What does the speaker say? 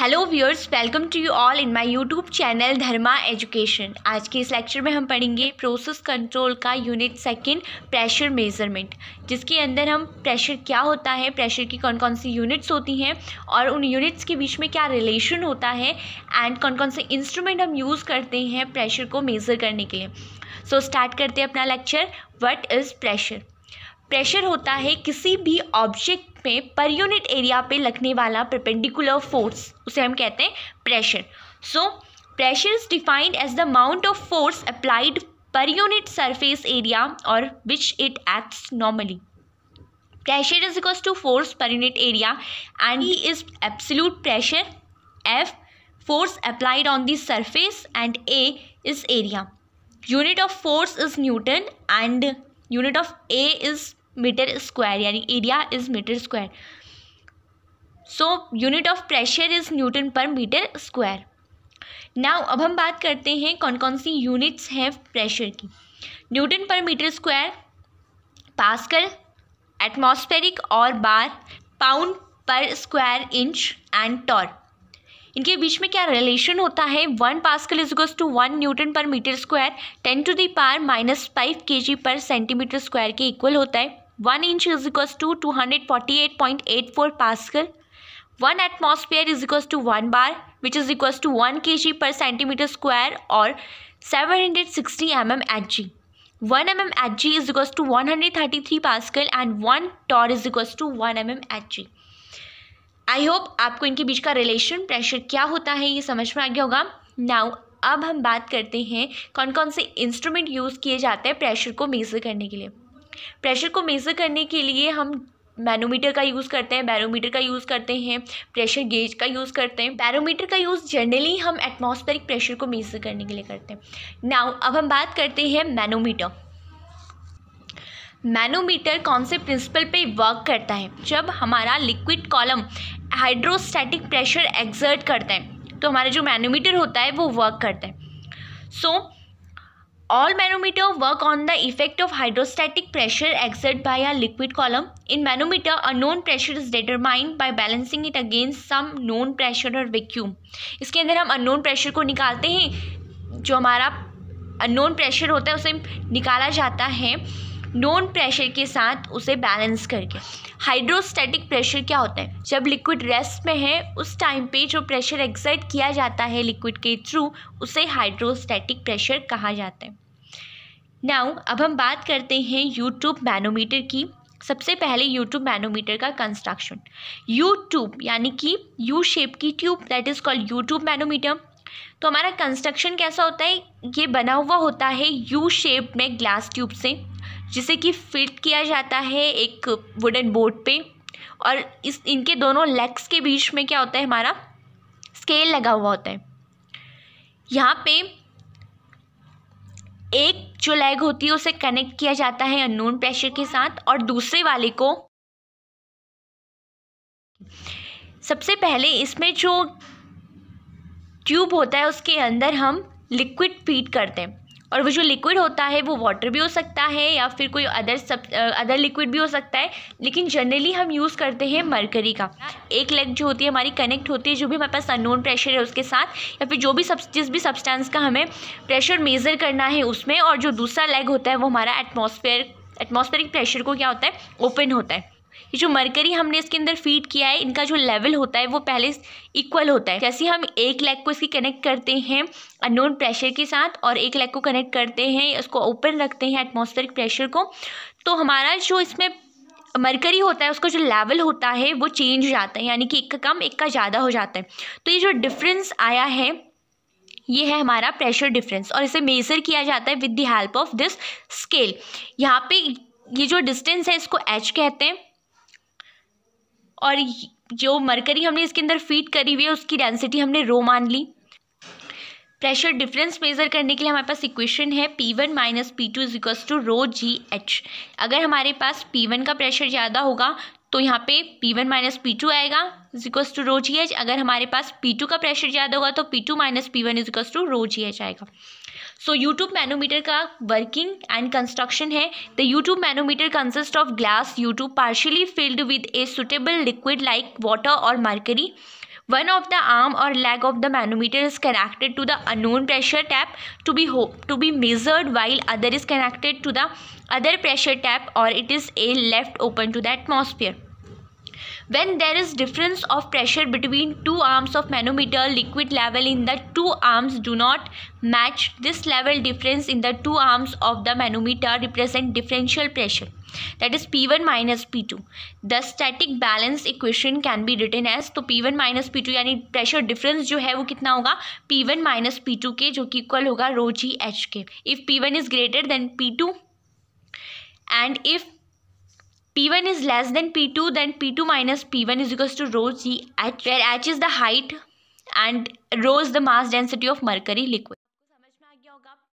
Hello viewers welcome to you all in my YouTube channel Dharma education आज के इस lecture में हम पढ़ेंगे प्रोसेस कंट्रोल का यूनिट सेकंड प्रेशर मेजरमेंट जिसके अंदर हम प्रेशर क्या होता है प्रेशर की कौन कौन सी यूनिट्स होती हैं और उन यूनिट्स के बीच में क्या रिलेशन होता है एंड कौन कौन से इंस्ट्रूमेंट हम यूज़ करते हैं प्रेशर को मेज़र करने के लिए सो so, स्टार्ट करते हैं अपना lecture what is pressure pressure होता है किसी भी ऑब्जेक्ट में पर यूनिट एरिया पे लगने वाला परपेंडिकुलर फोर्स उसे हम कहते हैं pressure so pressure is defined as the amount of force applied per unit surface area और which it acts normally pressure is equals to force per unit area and he is absolute pressure F force applied on the surface and A is area unit of force is newton and unit of A is metre square यानी area is metre square so unit of pressure is Newton per metre square now अब हम बात करते हैं कौन कौन सी units हैं प्रेशर की newton per metre square pascal atmospheric और bar pound per square inch and torr इनके बीच में क्या रिलेशन होता है वन पास्कल इजगोस to one newton per metre square ten to the power minus five K G per centimetre square के equal होता है one inch is equals to two hundred forty eight point eight four pascal one atmosphere is equals to one bar which is equals to one K G per centimetre square और seven hundred sixty M M H G one M M H G is equals to one hundred thirty three pascal and one torr is equals to one M M H G I hope आपको इनके बीच का relation pressure क्या होता है ये समझ में आ गया होगा नाउ अब हम बात करते हैं कौन कौन से इंस्ट्रूमेंट यूज़ किए जाते हैं प्रेशर को मेज़र करने के लिए प्रेशर को मेज़र करने के लिए हम मैनोमीटर का यूज़ करते हैं बैरोमीटर का यूज़ करते हैं प्रेशर गेज का यूज़ करते हैं बैरोमीटर का यूज़ जनरली हम एटमॉस्फेरिक प्रेशर को मेज़र करने के लिए करते हैं नाउ अब हम बात करते हैं मैनोमीटर मैनोमीटर कौन से प्रिंसिपल पे वर्क करता है जब हमारा liquid column hydrostatic pressure exert करता है तो हमारा जो मैनोमीटर होता है वो वर्क करता है सो so, All manometer work on the effect of hydrostatic pressure exerted by a liquid column. In manometer, a known pressure is determined by balancing it against some known pressure or vacuum. इसके अंदर हम unknown pressure को निकालते हैं जो हमारा unknown pressure होता है उसे निकाला जाता है नॉन प्रेशर के साथ उसे बैलेंस करके हाइड्रोस्टैटिक प्रेशर क्या होता है जब लिक्विड रेस्ट में है उस टाइम पे जो प्रेशर एक्सर्ट किया जाता है लिक्विड के थ्रू उसे हाइड्रोस्टैटिक प्रेशर कहा जाता है नाउ अब हम बात करते हैं यूट्यूब मैनोमीटर की सबसे पहले यूट्यूब मैनोमीटर का कंस्ट्रक्शन यूट्यूब यानी कि यू शेप की tube that is called U tube manometer तो हमारा कंस्ट्रक्शन कैसा होता है ये बना हुआ होता है यू शेप में ग्लास ट्यूब से जिसे कि फिट किया जाता है एक वुडन बोर्ड पे और इस इनके दोनों लेग्स के बीच में क्या होता है हमारा स्केल लगा हुआ होता है यहाँ पे एक जो लेग होती है उसे कनेक्ट किया जाता है अननोन प्रेशर के साथ और दूसरे वाले को सबसे पहले इसमें जो ट्यूब होता है उसके अंदर हम लिक्विड फीड करते हैं और वो जो लिक्विड होता है वो वाटर भी हो सकता है या फिर कोई अदर सब अदर लिक्विड भी हो सकता है लेकिन जनरली हम यूज़ करते हैं मरकरी का एक लेग जो होती है हमारी कनेक्ट होती है जो भी हमारे पास अनोन प्रेशर है उसके साथ या फिर जो भी सब जिस भी सब्सटेंस का हमें प्रेशर मेज़र करना है उसमें और जो दूसरा लेग होता है वो हमारा एटमोसफेयर एटमोसफेयरिक प्रेशर को क्या होता है ओपन होता है ये जो मरकरी हमने इसके अंदर फीड किया है इनका जो लेवल होता है वो पहले इक्वल होता है जैसे हम एक लेग को इसकी कनेक्ट करते हैं अननोन प्रेशर के साथ और एक लेग को कनेक्ट करते हैं उसको ओपन रखते हैं एटमोस्फेरिक प्रेशर को तो हमारा जो इसमें मरकरी होता है उसका जो लेवल होता है वो चेंज हो जाता है यानी कि एक का कम एक का ज़्यादा हो जाता है तो ये जो डिफरेंस आया है ये है हमारा प्रेशर डिफरेंस और इसे मेज़र किया जाता है with the help of this scale यहाँ पे ये जो डिस्टेंस है इसको एच कहते हैं और जो मरकरी हमने इसके अंदर फीड करी हुई है उसकी डेंसिटी हमने रो मान ली प्रेशर डिफरेंस मेज़र करने के लिए हमारे पास इक्वेशन है P one minus P two is equals to rho G H अगर हमारे पास पी वन का प्रेशर ज़्यादा होगा तो यहाँ पे P one minus P two आएगा is equals to rho G H अगर हमारे पास पी टू का प्रेशर ज़्यादा होगा तो P two minus P one is equals to rho G H आएगा सो यूट्यूब मैनोमीटर का वर्किंग एंड कंस्ट्रक्शन है the U tube manometer consist of glass U tube partially filled with a suitable liquid like water और mercury One of the arm or leg of the manometer is connected to the unknown pressure tap to be to be measured while other is connected to the other pressure tap or it is a left open to the atmosphere. When there is difference of pressure between two arms of manometer, liquid level in the two arms do not match. This level difference in the two arms of the manometer represent differential pressure. That is P one minus P two the static balance equation can be written as तो P one minus P two यानी pressure difference जो है वो कितना होगा P one minus P two के जो कि इक्वल होगा रो जी एच के if P one is greater than P two and if P1 is less than P2 then P2 minus P1 is equals to rho g h where h is the height and rho is the mass density of mercury liquid.